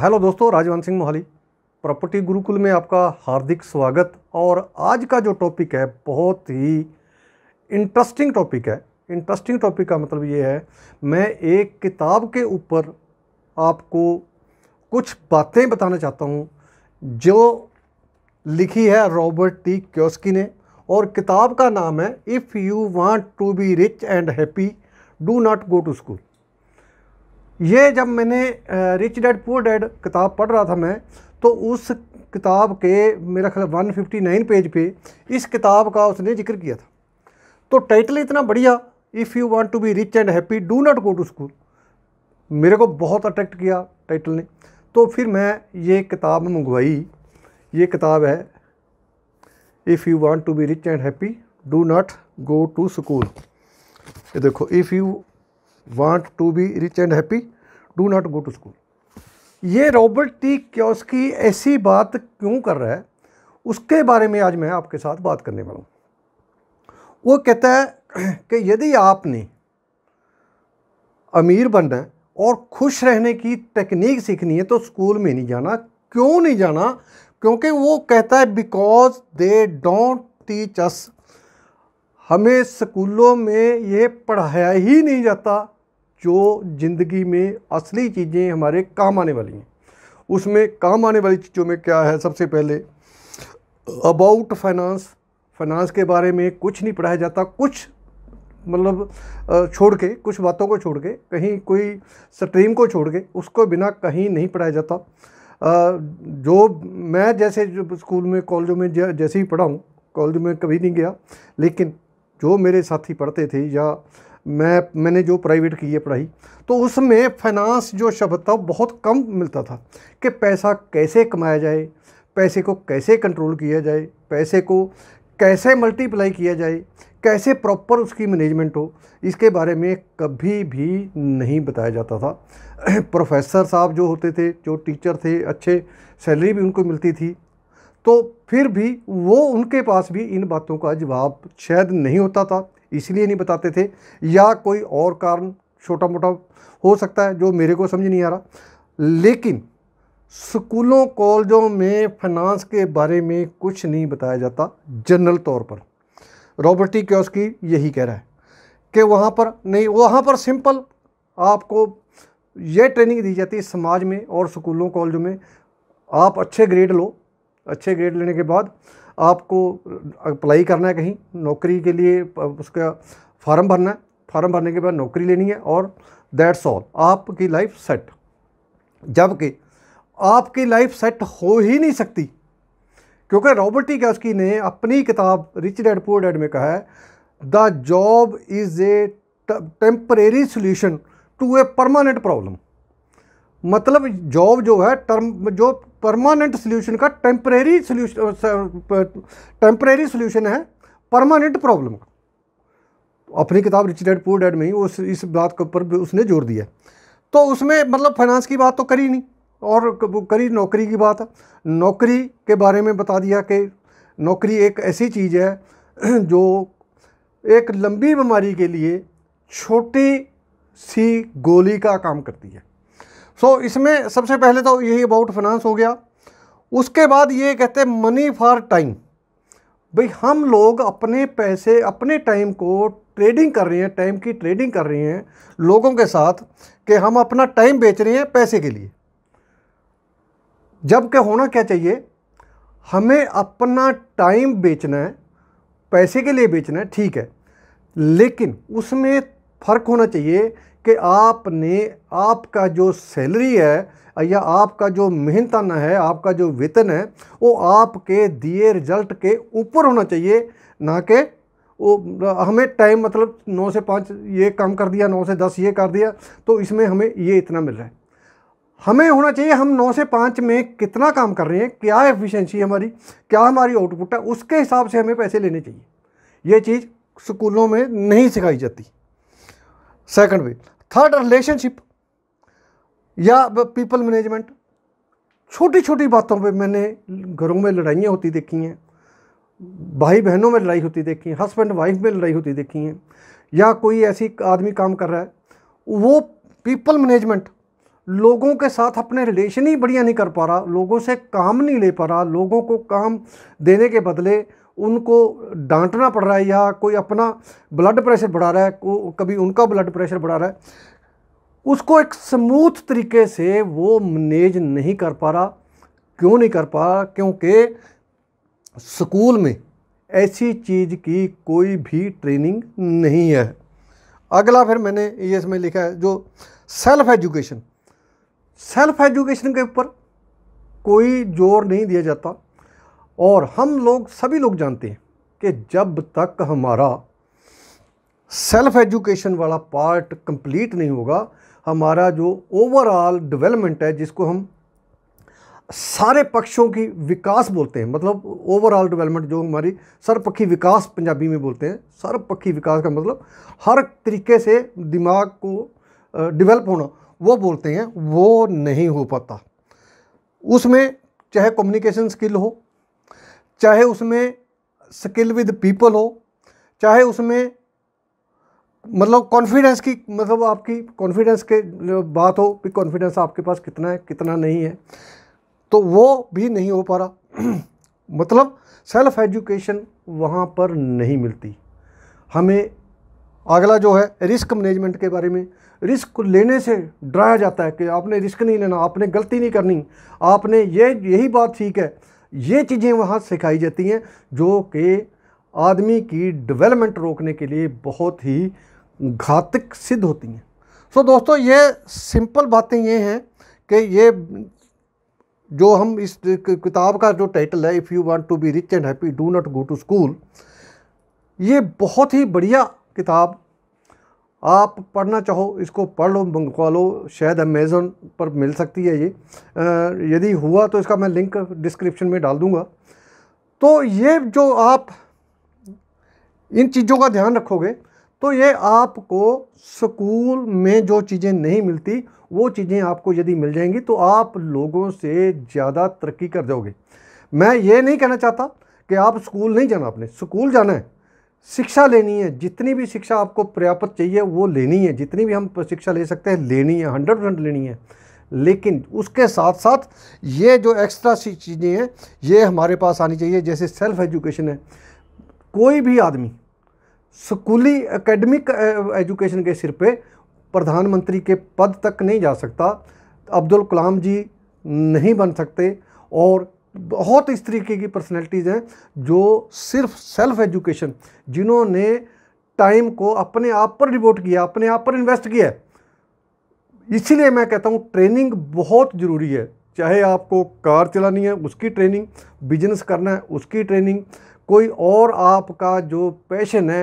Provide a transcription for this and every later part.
hello दोस्तों Rajwant Singh Mohali property Gurukul में आपका हार्दिक स्वागत और आज का जो टॉपिक है बहुत ही इंटरेस्टिंग टॉपिक है इंटरेस्टिंग टॉपिक का मतलब ये है मैं एक किताब के ऊपर आपको कुछ बातें बताना चाहता हूँ जो लिखी है रॉबर्ट टी क्योस्की ने और किताब का नाम है if you want to be rich and happy do not go to school ये जब मैंने रिच डैड पुअर डैड किताब पढ़ रहा था मैं तो उस किताब के मेरा ख्याल वन फिफ्टी नाइन पेज पे इस किताब का उसने जिक्र किया था तो टाइटल इतना बढ़िया if you want to be rich and happy do not go to school मेरे को बहुत अट्रैक्ट किया टाइटल ने तो फिर मैं ये किताब मंगवाई ये किताब है if you want to be rich and happy do not go to school ये देखो if you want to be rich and happy do not go to school ये रॉबर्ट टी क्योस्की ऐसी बात क्यों कर रहा है उसके बारे में आज मैं आपके साथ बात करने वाला हूँ वो कहता है कि यदि आपने अमीर बनना है और खुश रहने की टेक्निक सीखनी है तो स्कूल में नहीं जाना क्यों नहीं जाना क्योंकि वो कहता है because they don't teach us हमें स्कूलों में ये पढ़ाया ही नहीं जाता जो ज़िंदगी में असली चीज़ें हमारे काम आने वाली हैं उसमें काम आने वाली चीज़ों में क्या है सबसे पहले अबाउट फाइनेंस फाइनेंस के बारे में कुछ नहीं पढ़ाया जाता कुछ मतलब छोड़ के कुछ बातों को छोड़ के कहीं कोई स्ट्रीम को छोड़ के उसको बिना कहीं नहीं पढ़ाया जाता जो मैं जैसे जो स्कूल में कॉलेजों में जैसे ही पढ़ा हूँ कॉलेज में कभी नहीं गया लेकिन जो मेरे साथी पढ़ते थे या मैं मैंने जो प्राइवेट की है पढ़ाई तो उसमें फाइनेंस जो शब्द था बहुत कम मिलता था कि पैसा कैसे कमाया जाए पैसे को कैसे कंट्रोल किया जाए पैसे को कैसे मल्टीप्लाई किया जाए कैसे प्रॉपर उसकी मैनेजमेंट हो इसके बारे में कभी भी नहीं बताया जाता था प्रोफेसर साहब जो होते थे जो टीचर थे अच्छे सैलरी भी उनको मिलती थी तो फिर भी वो उनके पास भी इन बातों का जवाब शायद नहीं होता था इसलिए नहीं बताते थे या कोई और कारण छोटा मोटा हो सकता है जो मेरे को समझ नहीं आ रहा लेकिन स्कूलों कॉलेजों में फाइनेंस के बारे में कुछ नहीं बताया जाता जनरल तौर पर रॉबर्टी टी यही कह रहा है कि वहाँ पर नहीं वहाँ पर सिंपल आपको यह ट्रेनिंग दी जाती है समाज में और स्कूलों कॉलेजों में आप अच्छे ग्रेड लो अच्छे ग्रेड लेने के बाद आपको अप्लाई करना है कहीं नौकरी के लिए उसका फार्म भरना है फार्म भरने के बाद नौकरी लेनी है और दैट्स ऑल आपकी लाइफ सेट जबकि आपकी लाइफ सेट हो ही नहीं सकती क्योंकि रॉबर्ट ही ने अपनी किताब रिच डैड पुअर डैड में कहा है the job is a temporary solution to a permanent problem मतलब जॉब जो है टर्म जो परमानेंट सोल्यूशन का टेम्परेरी सोल्यूशन टेम्परेरी सोल्यूशन है परमानेंट प्रॉब्लम का अपनी किताब रिच डैड पुअर डैड में ही उस इस बात के ऊपर उसने जोर दिया तो उसमें मतलब फाइनेंस की बात तो करी नहीं और करी नौकरी की बात नौकरी के बारे में बता दिया कि नौकरी एक ऐसी चीज़ है जो एक लंबी बीमारी के लिए छोटी सी गोली का काम करती है सो so, इसमें सबसे पहले तो यही अबाउट फाइनेंस हो गया उसके बाद ये कहते हैं मनी फॉर टाइम भाई हम लोग अपने पैसे अपने टाइम को ट्रेडिंग कर रहे हैं टाइम की ट्रेडिंग कर रहे हैं लोगों के साथ कि हम अपना टाइम बेच रहे हैं पैसे के लिए जबकि होना क्या चाहिए हमें अपना टाइम बेचना है पैसे के लिए बेचना है ठीक है लेकिन उसमें फ़र्क होना चाहिए कि आपने आपका जो सैलरी है या आपका जो मेहनताना है आपका जो वेतन है वो आपके दिए रिजल्ट के ऊपर होना चाहिए ना कि वो हमें टाइम मतलब नौ से पाँच ये काम कर दिया नौ से दस ये कर दिया तो इसमें हमें ये इतना मिल रहा है हमें होना चाहिए हम नौ से पाँच में कितना काम कर रहे हैं क्या एफिशिएंसी हमारी क्या हमारी आउटपुट है उसके हिसाब से हमें पैसे लेने चाहिए ये चीज़ स्कूलों में नहीं सिखाई जाती सेकंड वे थर्ड रिलेशनशिप या पीपल मैनेजमेंट छोटी छोटी बातों पे मैंने घरों में लड़ाइयाँ होती देखी हैं भाई बहनों में लड़ाई होती देखी है हस्बैंड वाइफ में लड़ाई होती देखी है या कोई ऐसी आदमी काम कर रहा है वो पीपल मैनेजमेंट लोगों के साथ अपने रिलेशन ही बढ़िया नहीं कर पा रहा लोगों से काम नहीं ले पा रहा लोगों को काम देने के बदले उनको डांटना पड़ रहा है या कोई अपना ब्लड प्रेशर बढ़ा रहा है को कभी उनका ब्लड प्रेशर बढ़ा रहा है उसको एक स्मूथ तरीके से वो मैनेज नहीं कर पा रहा क्यों नहीं कर पा रहा क्योंकि स्कूल में ऐसी चीज़ की कोई भी ट्रेनिंग नहीं है अगला फिर मैंने ये इसमें लिखा है जो सेल्फ़ एजुकेशन सेल्फ़ एजुकेशन के ऊपर कोई जोर नहीं दिया जाता और हम लोग सभी लोग जानते हैं कि जब तक हमारा सेल्फ एजुकेशन वाला पार्ट कंप्लीट नहीं होगा हमारा जो ओवरऑल डेवलपमेंट है जिसको हम सारे पक्षों की विकास बोलते हैं मतलब ओवरऑल डेवलपमेंट जो हमारी सर्वपक्षी विकास पंजाबी में बोलते हैं सर्वपक्षी विकास का मतलब हर तरीके से दिमाग को डेवलप होना वो बोलते हैं वो नहीं हो पाता उसमें चाहे कम्युनिकेशन स्किल हो चाहे उसमें स्किल विद पीपल हो चाहे उसमें मतलब कॉन्फिडेंस की मतलब आपकी कॉन्फिडेंस के बात हो कि कॉन्फिडेंस आपके पास कितना है कितना नहीं है तो वो भी नहीं हो पा रहा मतलब सेल्फ एजुकेशन वहाँ पर नहीं मिलती हमें अगला जो है रिस्क मैनेजमेंट के बारे में रिस्क लेने से डराया जाता है कि आपने रिस्क नहीं लेना आपने गलती नहीं करनी आपने ये यही बात ठीक है ये चीज़ें वहाँ सिखाई जाती हैं जो कि आदमी की डेवलपमेंट रोकने के लिए बहुत ही घातक सिद्ध होती हैं सो दोस्तों ये सिंपल बातें ये हैं कि ये जो हम इस किताब का जो टाइटल है if you want to be rich and happy do not go to school ये बहुत ही बढ़िया किताब आप पढ़ना चाहो इसको पढ़ लो मंगवा लो शायद अमेज़न पर मिल सकती है ये यदि हुआ तो इसका मैं लिंक डिस्क्रिप्शन में डाल दूँगा तो ये जो आप इन चीज़ों का ध्यान रखोगे तो ये आपको स्कूल में जो चीज़ें नहीं मिलती वो चीज़ें आपको यदि मिल जाएंगी तो आप लोगों से ज़्यादा तरक्की कर दोगे मैं ये नहीं कहना चाहता कि आप स्कूल नहीं जाना आपने स्कूल जाना है शिक्षा लेनी है जितनी भी शिक्षा आपको पर्याप्त चाहिए वो लेनी है जितनी भी हम शिक्षा ले सकते हैं लेनी है हंड्रेड परसेंट लेनी है लेकिन उसके साथ साथ ये जो एक्स्ट्रा सी चीज़ें हैं ये हमारे पास आनी चाहिए जैसे सेल्फ़ एजुकेशन है कोई भी आदमी स्कूली एकेडमिक एजुकेशन के सिर पे प्रधानमंत्री के पद तक नहीं जा सकता अब्दुल कलाम जी नहीं बन सकते और बहुत इस तरीके की पर्सनैलिटीज़ हैं जो सिर्फ सेल्फ एजुकेशन जिन्होंने टाइम को अपने आप पर डिवोट किया अपने आप पर इन्वेस्ट किया इसीलिए मैं कहता हूँ ट्रेनिंग बहुत ज़रूरी है चाहे आपको कार चलानी है उसकी ट्रेनिंग बिजनेस करना है उसकी ट्रेनिंग कोई और आपका जो पैशन है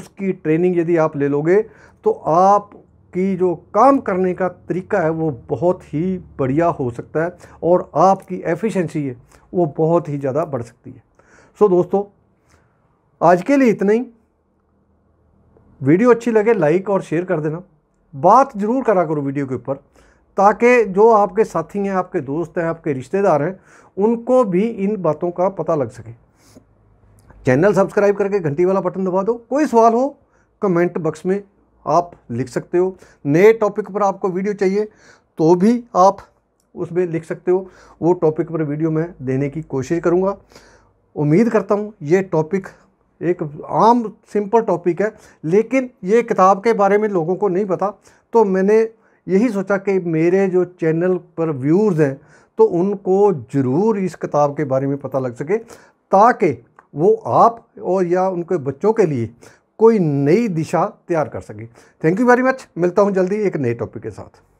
उसकी ट्रेनिंग यदि आप ले लोगे तो आप कि जो काम करने का तरीका है वो बहुत ही बढ़िया हो सकता है और आपकी एफिशिएंसी है वो बहुत ही ज़्यादा बढ़ सकती है सो दोस्तों आज के लिए इतना ही वीडियो अच्छी लगे लाइक और शेयर कर देना बात ज़रूर करा करो वीडियो के ऊपर ताकि जो आपके साथी हैं आपके दोस्त हैं आपके रिश्तेदार हैं उनको भी इन बातों का पता लग सके चैनल सब्सक्राइब करके घंटी वाला बटन दबा दो कोई सवाल हो कमेंट बॉक्स में आप लिख सकते हो नए टॉपिक पर आपको वीडियो चाहिए तो भी आप उसमें लिख सकते हो वो टॉपिक पर वीडियो मैं देने की कोशिश करूँगा उम्मीद करता हूँ ये टॉपिक एक आम सिंपल टॉपिक है लेकिन ये किताब के बारे में लोगों को नहीं पता तो मैंने यही सोचा कि मेरे जो चैनल पर व्यूज़ हैं तो उनको ज़रूर इस किताब के बारे में पता लग सके ताकि वो आप और या उनके बच्चों के लिए कोई नई दिशा तैयार कर सके थैंक यू वेरी मच मिलता हूँ जल्दी एक नए टॉपिक के साथ